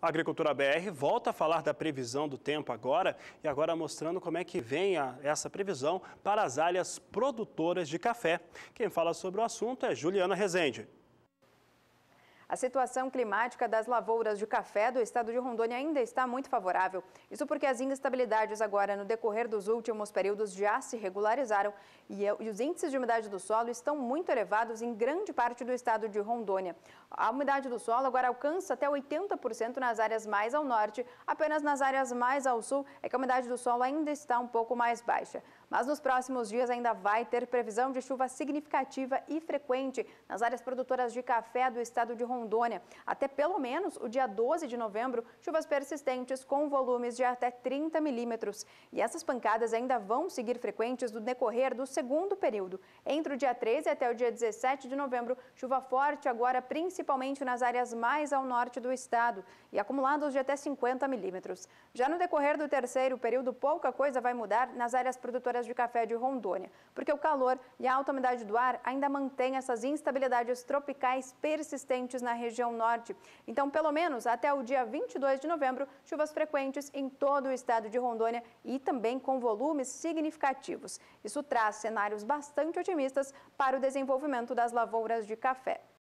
A Agricultura BR volta a falar da previsão do tempo agora e agora mostrando como é que vem a, essa previsão para as áreas produtoras de café. Quem fala sobre o assunto é Juliana Rezende. A situação climática das lavouras de café do estado de Rondônia ainda está muito favorável. Isso porque as instabilidades agora no decorrer dos últimos períodos já se regularizaram e é, os índices de umidade do solo estão muito elevados em grande parte do estado de Rondônia. A umidade do solo agora alcança até 80% nas áreas mais ao norte, apenas nas áreas mais ao sul é que a umidade do solo ainda está um pouco mais baixa. Mas nos próximos dias ainda vai ter previsão de chuva significativa e frequente nas áreas produtoras de café do estado de Rondônia. Até pelo menos o dia 12 de novembro, chuvas persistentes com volumes de até 30 milímetros. E essas pancadas ainda vão seguir frequentes no decorrer do segundo período. Entre o dia 13 até o dia 17 de novembro, chuva forte agora principalmente nas áreas mais ao norte do estado e acumulados de até 50 milímetros. Já no decorrer do terceiro período, pouca coisa vai mudar nas áreas produtoras de café de Rondônia, porque o calor e a alta umidade do ar ainda mantêm essas instabilidades tropicais persistentes na região norte. Então, pelo menos até o dia 22 de novembro, chuvas frequentes em todo o estado de Rondônia e também com volumes significativos. Isso traz cenários bastante otimistas para o desenvolvimento das lavouras de café.